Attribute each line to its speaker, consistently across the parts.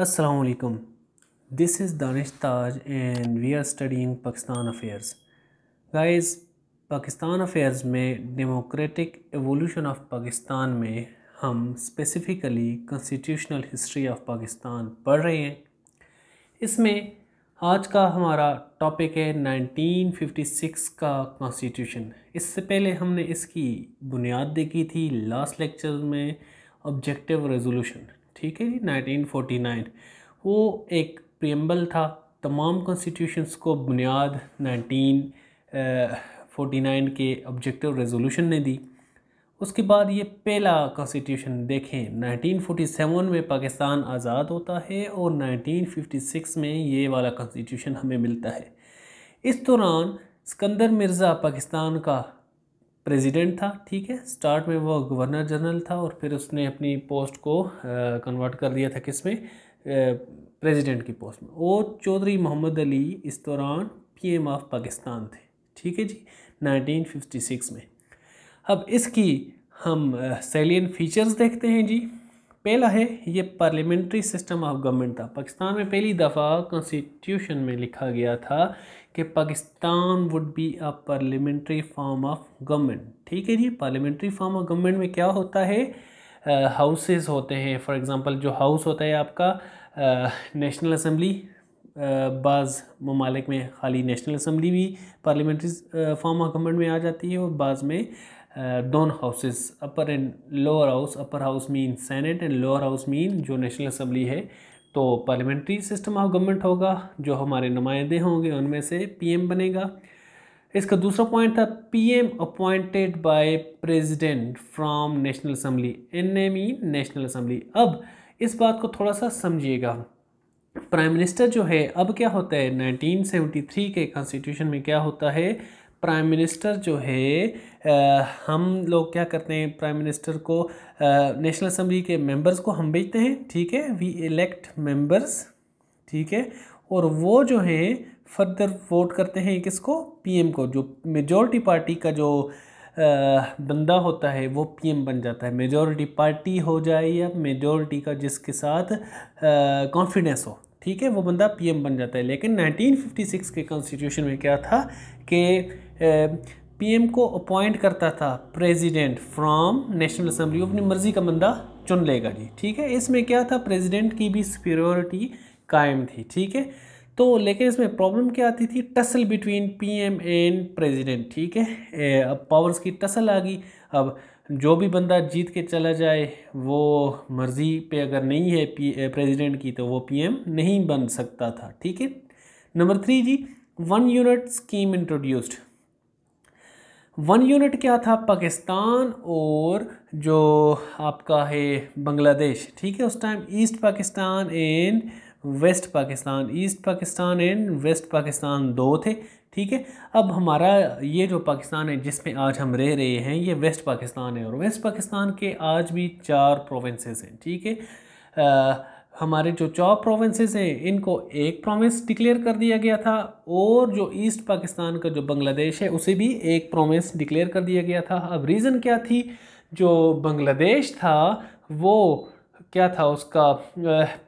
Speaker 1: असलकम this is Danish and we are are studying Pakistan affairs Guys, Pakistan affairs में democratic evolution of Pakistan में हम specifically constitutional history of Pakistan पढ़ रहे हैं इसमें आज का हमारा टॉपिक है 1956 का कॉन्स्टिट्यूशन इससे पहले हमने इसकी बुनियाद देखी थी लास्ट लेक्चर में ऑब्जेक्टिव रेजोल्यूशन ठीक है जी 1949 वो एक प्रियम्बल था तमाम कॉन्स्टिट्यूशंस को बुनियाद 1949 के ऑब्जेक्टिव रेजोल्यूशन ने दी उसके बाद ये पहला कॉन्स्टिट्यूशन देखें 1947 में पाकिस्तान आज़ाद होता है और 1956 में ये वाला कॉन्स्टिट्यूशन हमें मिलता है इस दौरान सिकंदर मिर्ज़ा पाकिस्तान का प्रेसिडेंट था ठीक है स्टार्ट में वो गवर्नर जनरल था और फिर उसने अपनी पोस्ट को कन्वर्ट कर दिया था किस में प्रेसिडेंट की पोस्ट में और चौधरी मोहम्मद अली इस दौरान पीएम ऑफ पाकिस्तान थे ठीक है जी 1956 में अब इसकी हम सैलियन फीचर्स देखते हैं जी पहला है ये पार्लियामेंट्री सिस्टम ऑफ गवर्नमेंट था पाकिस्तान में पहली दफ़ा कॉन्स्टिट्यूशन में लिखा गया था कि Pakistan would be a parliamentary form of government ठीक है जी पार्लियामेंट्री फॉर्म ऑफ गवर्नमेंट में क्या होता है हाउसेस uh, होते हैं फॉर एग्ज़ाम्पल जो हाउस होता है आपका नेशनल असम्बली बाज़ ममालिक में खाली नेशनल असम्बली भी पार्लियामेंट्री फॉर्म ऑफ गवर्नमेंट में आ जाती है और बाज़ में दोनों houses upper and lower house upper house mean senate and lower house mean जो नेशनल असम्बली है तो पार्लियामेंट्री सिस्टम ऑफ गवर्नमेंट होगा जो हमारे नुमाइंदे होंगे उनमें से पीएम बनेगा इसका दूसरा पॉइंट था PM appointed by president from national assembly N M E national assembly अब इस बात को थोड़ा सा समझिएगा प्राइम मिनिस्टर जो है अब क्या होता है 1973 के कॉन्स्टिट्यूशन में क्या होता है प्राइम मिनिस्टर जो है आ, हम लोग क्या करते हैं प्राइम मिनिस्टर को नेशनल असम्बली के मेंबर्स को हम भेजते हैं ठीक है वी इलेक्ट मेंबर्स ठीक है और वो जो है फर्दर वोट करते हैं किसको पीएम को जो मेजॉरिटी पार्टी का जो बंदा होता है वो पीएम बन जाता है मेजॉरिटी पार्टी हो जाए या मेजॉरिटी का जिसके साथ कॉन्फिडेंस हो ठीक है वो बंदा पीएम बन जाता है लेकिन 1956 के कॉन्स्टिट्यूशन में क्या था कि पीएम को अपॉइंट करता था प्रेसिडेंट फ्रॉम नेशनल असम्बली अपनी मर्ज़ी का बंदा चुन लेगा जी ठीक है इसमें क्या था प्रेसिडेंट की भी सुपीरियोरिटी कायम थी ठीक है तो लेकिन इसमें प्रॉब्लम क्या आती थी tussle between PM and president ठीक है अब पावर्स की टसल आ गई अब जो भी बंदा जीत के चला जाए वो मर्ज़ी पे अगर नहीं है प्रेसिडेंट की तो वो पीएम नहीं बन सकता था ठीक है नंबर थ्री जी one unit scheme introduced one unit क्या था पाकिस्तान और जो आपका है बांग्लादेश ठीक है उस time east Pakistan and west Pakistan east Pakistan and west Pakistan दो थे ठीक है अब हमारा ये जो पाकिस्तान है जिसमें आज हम रह रहे हैं ये वेस्ट पाकिस्तान है और वेस्ट पाकिस्तान के आज भी चार प्रोविंसेस हैं ठीक है आ, हमारे जो चौप प्रोविंसेस हैं इनको एक प्रोविंस डिक्लेयर कर दिया गया था और जो ईस्ट पाकिस्तान का जो बांग्लादेश है उसे भी एक प्रोविंस डिक्लेयर कर दिया गया था अब रीज़न क्या थी जो बांग्लादेश था वो क्या था उसका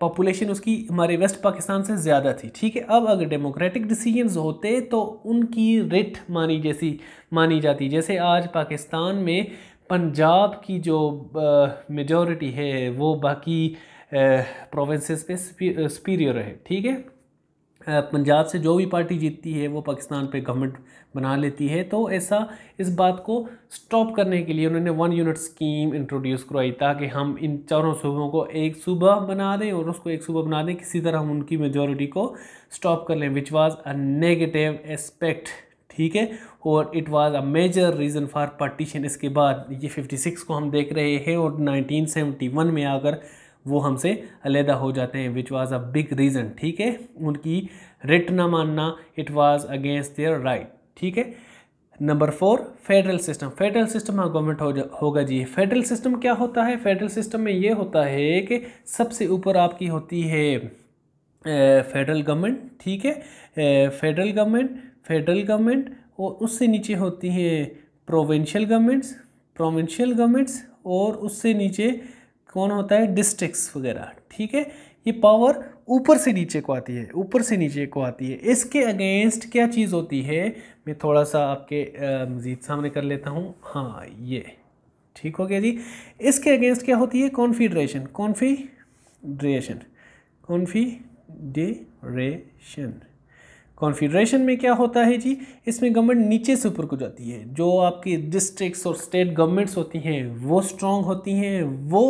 Speaker 1: पॉपुलेशन उसकी हमारे वेस्ट पाकिस्तान से ज़्यादा थी ठीक है अब अगर डेमोक्रेटिक डिसीजंस होते तो उनकी रिट मानी जैसी मानी जाती जैसे आज पाकिस्तान में पंजाब की जो मेजॉरिटी है वो बाकी प्रोविंसेस पे सुपीरियर है ठीक है पंजाब से जो भी पार्टी जीतती है वो पाकिस्तान पे गवर्नमेंट बना लेती है तो ऐसा इस बात को स्टॉप करने के लिए उन्होंने वन यूनिट स्कीम इंट्रोड्यूस करवाई ताकि हम इन चारों सूबों को एक सूबह बना दें और उसको एक सूबह बना दें किसी तरह हम उनकी मेजोरिटी को स्टॉप कर लें which was a negative aspect ठीक है और it was a major reason for partition इसके बाद ये 56 को हम देख रहे हैं और 1971 में आकर वो हमसे अलहदा हो जाते हैं which was a big reason ठीक है उनकी रिट ना मानना it was against their right ठीक है number four federal system federal system हाँ गवर्नमेंट हो होगा जी फेडरल सिस्टम क्या होता है फेडरल सिस्टम में ये होता है कि सबसे ऊपर आपकी होती है फेडरल गवर्नमेंट ठीक है फेडरल गवर्नमेंट फेडरल गवर्नमेंट और उससे नीचे होती हैं प्रोविंशियल गवर्नमेंट्स प्रोविंशियल गवर्नमेंट्स और उससे नीचे कौन होता है डिस्ट्रिक्स वगैरह ठीक है ये पावर ऊपर से नीचे को आती है ऊपर से नीचे को आती है इसके अगेंस्ट क्या चीज़ होती है मैं थोड़ा सा आपके मज़ीद सामने कर लेता हूँ हाँ ये ठीक हो गया जी इसके अगेंस्ट क्या होती है confederation confederation confederation में क्या होता है जी इसमें गवर्नमेंट नीचे से ऊपर को जाती है जो आपकी डिस्ट्रिक्ट्स और स्टेट गवर्नमेंट्स होती हैं वो स्ट्रांग होती हैं वो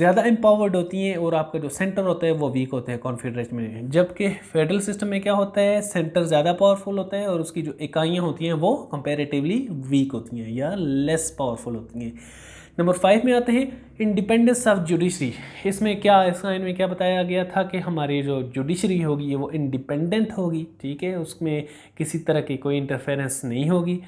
Speaker 1: ज़्यादा एम्पावर्ड होती हैं और आपका जो सेंटर होता है वो वीक होता है कॉन्फेडरेशन में जबकि फेडरल सिस्टम में क्या होता है सेंटर ज़्यादा पावरफुल होता है और उसकी जो इकाइयाँ होती हैं वो कंपेरेटिवली वीक होती हैं या लेस पावरफुल होती हैं नंबर फाइव में आते हैं इंडिपेंडेंस ऑफ जुडिशरी इसमें क्या इस लाइन में क्या बताया गया था कि हमारी जो जुडिशरी होगी वो इंडिपेंडेंट होगी ठीक है उसमें किसी तरह की कोई इंटरफेरेंस नहीं होगी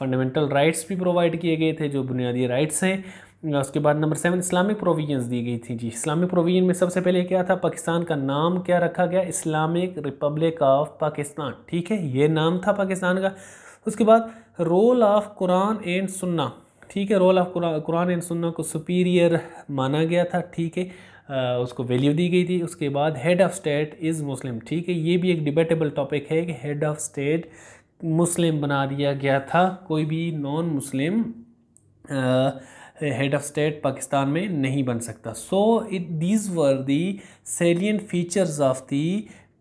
Speaker 1: फंडामेंटल राइट्स भी प्रोवाइड किए गए थे जो बुनियादी राइट्स हैं उसके बाद नंबर सेवन इस्लामिक प्रोविजंस दी गई थी जी इस्लामिक प्रोविजन में सबसे पहले क्या था पाकिस्तान का नाम क्या रखा गया इस्लामिक रिपब्लिक ऑफ पाकिस्तान ठीक है ये नाम था पाकिस्तान का उसके बाद रोल ऑफ कुरान एंड सुन्ना ठीक है रोल ऑफ कुरान एंड सुन्ना को सुपीरियर माना गया था ठीक है उसको वैल्यू दी गई थी उसके बाद head of state is Muslim ठीक है ये भी एक डिबेटेबल टॉपिक है कि हेड ऑफ़ स्टेट मुस्लिम बना दिया गया था कोई भी non Muslim head of state Pakistan में नहीं बन सकता so it these were the salient features of the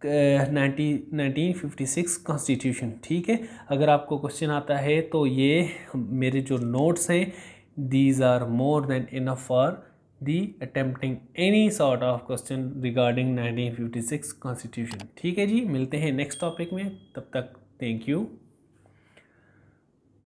Speaker 1: nineteen fifty six constitution ठीक है अगर आपको क्वेश्चन आता है तो ये मेरे जो नोट्स हैं these are more than enough for the attempting any sort of question regarding nineteen fifty six constitution ठीक है जी मिलते हैं नेक्स्ट टॉपिक में तब तक थैंक यू